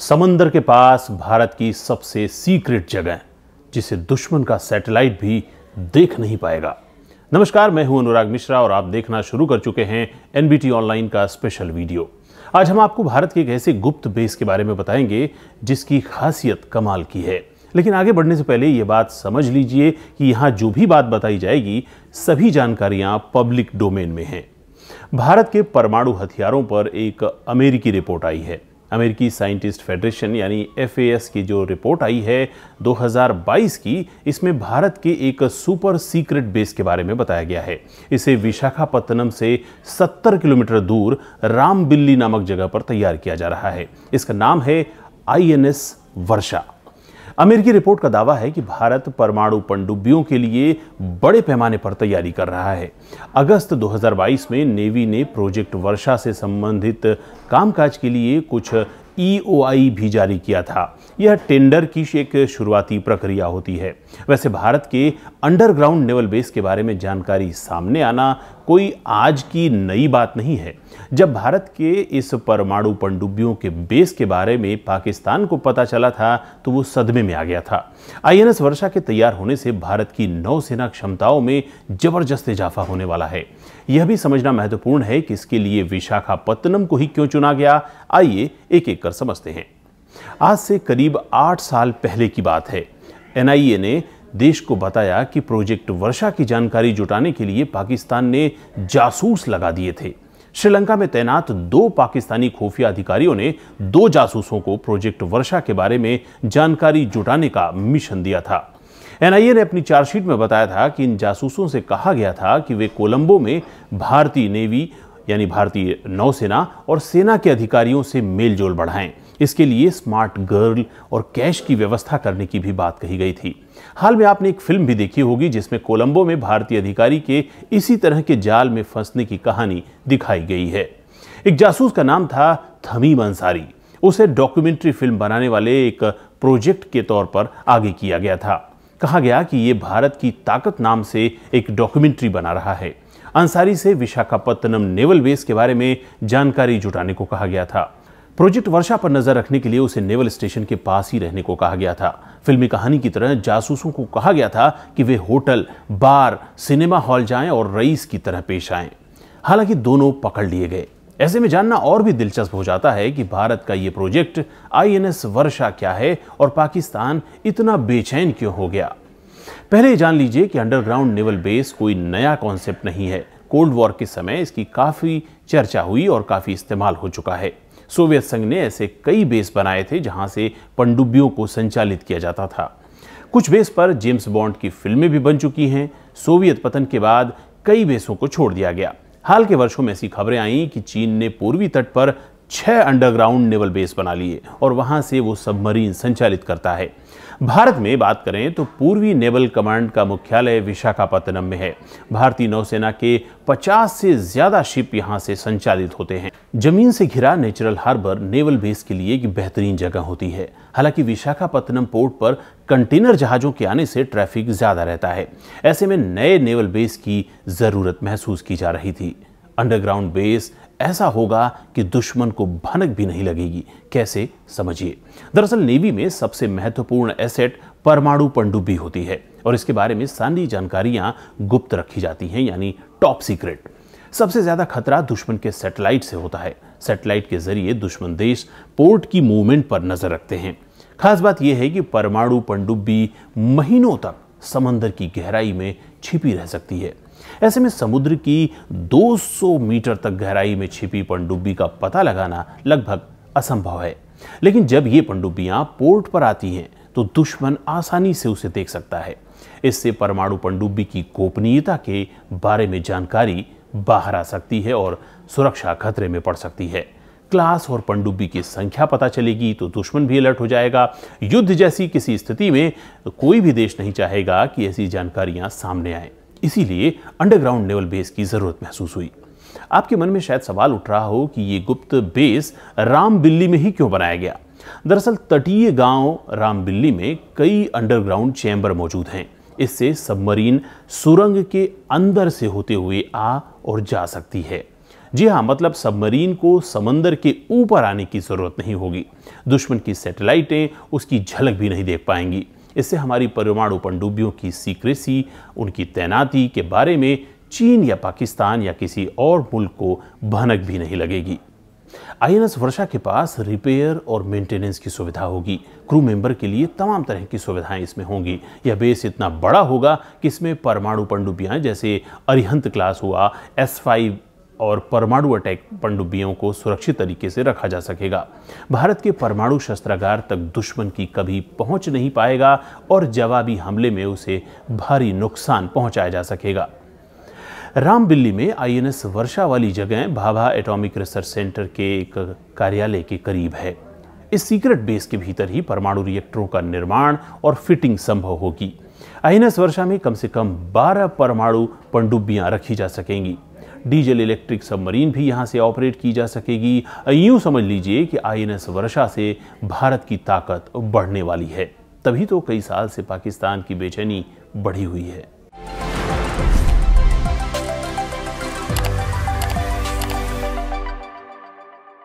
समंदर के पास भारत की सबसे सीक्रेट जगह जिसे दुश्मन का सैटेलाइट भी देख नहीं पाएगा नमस्कार मैं हूं अनुराग मिश्रा और आप देखना शुरू कर चुके हैं एनबीटी ऑनलाइन का स्पेशल वीडियो आज हम आपको भारत के एक ऐसे गुप्त बेस के बारे में बताएंगे जिसकी खासियत कमाल की है लेकिन आगे बढ़ने से पहले ये बात समझ लीजिए कि यहाँ जो भी बात बताई जाएगी सभी जानकारियां पब्लिक डोमेन में हैं भारत के परमाणु हथियारों पर एक अमेरिकी रिपोर्ट आई है अमेरिकी साइंटिस्ट फेडरेशन यानी एफ की जो रिपोर्ट आई है 2022 की इसमें भारत के एक सुपर सीक्रेट बेस के बारे में बताया गया है इसे विशाखापत्तनम से 70 किलोमीटर दूर रामबिल्ली नामक जगह पर तैयार किया जा रहा है इसका नाम है आईएनएस वर्षा अमेरिकी रिपोर्ट का दावा है कि भारत परमाणु पनडुब्बियों के लिए बड़े पैमाने पर तैयारी कर रहा है अगस्त 2022 में नेवी ने प्रोजेक्ट वर्षा से संबंधित कामकाज के लिए कुछ ई e भी जारी किया था यह टेंडर की एक शुरुआती प्रक्रिया होती है वैसे भारत के अंडरग्राउंड नेवल बेस के बारे में जानकारी सामने आना कोई आज की नई बात नहीं है जब भारत के इस परमाणु पनडुब्बियों के बेस के बारे में पाकिस्तान को पता चला था तो वो सदमे में आ गया था आईएनएस वर्षा के तैयार होने से भारत की नौसेना क्षमताओं में जबरदस्त इजाफा होने वाला है यह भी समझना महत्वपूर्ण है कि इसके लिए विशाखापत्तनम को ही क्यों चुना गया आइए एक एक कर समझते हैं आज से करीब आठ साल पहले की बात है एनआईए ने देश को बताया कि प्रोजेक्ट वर्षा की जानकारी जुटाने के लिए पाकिस्तान ने जासूस लगा दिए थे श्रीलंका में तैनात दो पाकिस्तानी खुफिया अधिकारियों ने दो जासूसों को प्रोजेक्ट वर्षा के बारे में जानकारी जुटाने का मिशन दिया था एनआईए ने अपनी चार्जशीट में बताया था कि इन जासूसों से कहा गया था कि वे कोलंबो में भारतीय नेवी यानी भारतीय नौसेना और सेना के अधिकारियों से मेलजोल बढ़ाएं इसके लिए स्मार्ट गर्ल और कैश की व्यवस्था करने की भी बात कही गई थी हाल में आपने एक फिल्म भी देखी होगी जिसमें कोलंबो में भारतीय अधिकारी के इसी तरह के जाल में फंसने की कहानी दिखाई गई है एक जासूस का नाम था थमीम अंसारी उसे डॉक्यूमेंट्री फिल्म बनाने वाले एक प्रोजेक्ट के तौर पर आगे किया गया था कहा गया कि ये भारत की ताकत नाम से एक डॉक्यूमेंट्री बना रहा है अंसारी से विशाखापत्तनम नेवल बेस के बारे में जानकारी जुटाने को कहा गया था प्रोजेक्ट वर्षा पर नजर रखने के लिए उसे नेवल स्टेशन के पास ही रहने को कहा गया था फिल्मी कहानी की तरह जासूसों को कहा गया था कि वे होटल बार सिनेमा हॉल जाएं और रईस की तरह पेश आए हालांकि दोनों पकड़ लिए गए ऐसे में जानना और भी दिलचस्प हो जाता है कि भारत का ये प्रोजेक्ट आईएनएस वर्षा क्या है और पाकिस्तान इतना बेचैन क्यों हो गया पहले जान लीजिए कि अंडरग्राउंड नेवल बेस कोई नया कॉन्सेप्ट नहीं है कोल्ड वॉर के समय इसकी काफ़ी चर्चा हुई और काफ़ी इस्तेमाल हो चुका है सोवियत संघ ने ऐसे कई बेस बनाए थे जहां से पंडुब्बियों को संचालित किया जाता था कुछ बेस पर जेम्स बॉन्ड की फिल्में भी बन चुकी हैं सोवियत पतन के बाद कई बेसों को छोड़ दिया गया हाल के वर्षों में ऐसी खबरें आईं कि चीन ने पूर्वी तट पर छह अंडरग्राउंड नेवल बेस बना लिए और वहां से वो सबमरीन संचालित करता है भारत में बात करें तो पूर्वी नेवल कमांड का मुख्यालय विशाखापत्तनम में है भारतीय नौसेना के 50 से ज़्यादा शिप यहां से संचालित होते हैं जमीन से घिरा नेचुरल हार्बर नेवल बेस के लिए एक बेहतरीन जगह होती है हालांकि विशाखापत्तनम पोर्ट पर कंटेनर जहाज़ों के आने से ट्रैफिक ज़्यादा रहता है ऐसे में नए नेवल बेस की ज़रूरत महसूस की जा रही थी अंडरग्राउंड बेस ऐसा होगा कि दुश्मन को भनक भी नहीं लगेगी कैसे समझिए दरअसल नेवी में सबसे महत्वपूर्ण एसेट परमाणु पनडुब्बी होती है और इसके बारे में सारी जानकारियां गुप्त रखी जाती हैं यानी टॉप सीक्रेट सबसे ज्यादा खतरा दुश्मन के सैटेलाइट से होता है सैटेलाइट के जरिए दुश्मन देश पोर्ट की मूवमेंट पर नजर रखते हैं खास बात यह है कि परमाणु पनडुब्बी महीनों तक समंदर की गहराई में छिपी रह सकती है ऐसे में समुद्र की 200 मीटर तक गहराई में छिपी पनडुब्बी का पता लगाना लगभग असंभव है लेकिन जब ये पनडुब्बियां पोर्ट पर आती हैं तो दुश्मन आसानी से उसे देख सकता है इससे परमाणु पनडुब्बी की गोपनीयता के बारे में जानकारी बाहर आ सकती है और सुरक्षा खतरे में पड़ सकती है क्लास और पनडुब्बी की संख्या पता चलेगी तो दुश्मन भी अलर्ट हो जाएगा युद्ध जैसी किसी स्थिति में कोई भी देश नहीं चाहेगा कि ऐसी जानकारियां सामने आएं इसीलिए अंडरग्राउंड नेवल बेस की ज़रूरत महसूस हुई आपके मन में शायद सवाल उठ रहा हो कि ये गुप्त बेस राम बिल्ली में ही क्यों बनाया गया दरअसल तटीय गांव रामबिल्ली में कई अंडरग्राउंड चैम्बर मौजूद हैं इससे सबमरीन सुरंग के अंदर से होते हुए आ और जा सकती है जी हाँ मतलब सबमरीन को समंदर के ऊपर आने की ज़रूरत नहीं होगी दुश्मन की सैटेलाइटें उसकी झलक भी नहीं देख पाएंगी इससे हमारी परमाणु पनडुब्बियों की सीक्रेसी उनकी तैनाती के बारे में चीन या पाकिस्तान या किसी और मुल्क को भनक भी नहीं लगेगी आईएनएस वर्षा के पास रिपेयर और मेंटेनेंस की सुविधा होगी क्रू मेंबर के लिए तमाम तरह की सुविधाएं इसमें होंगी यह बेस इतना बड़ा होगा कि इसमें परमाणु पनडुब्बियां जैसे अरिहंत क्लास हुआ एस फाइव और परमाणु अटैक पनडुब्बियों को सुरक्षित तरीके से रखा जा सकेगा भारत के परमाणु शस्त्रागार तक दुश्मन की कभी पहुंच नहीं पाएगा और जवाबी हमले में उसे भारी नुकसान पहुंचाया जा सकेगा रामबिल्ली में आईएनएस वर्षा वाली जगह भाभा एटॉमिक रिसर्च सेंटर के एक कार्यालय के करीब है इस सीक्रेट बेस के भीतर ही परमाणु रिएक्टरों का निर्माण और फिटिंग संभव होगी आईएनएस वर्षा में कम से कम 12 परमाणु पनडुब्बियां रखी जा सकेंगी डीजल इलेक्ट्रिक सबमरीन भी यहाँ से ऑपरेट की जा सकेगी यूँ समझ लीजिए कि आईएनएस वर्षा से भारत की ताकत बढ़ने वाली है तभी तो कई साल से पाकिस्तान की बेचैनी बढ़ी हुई है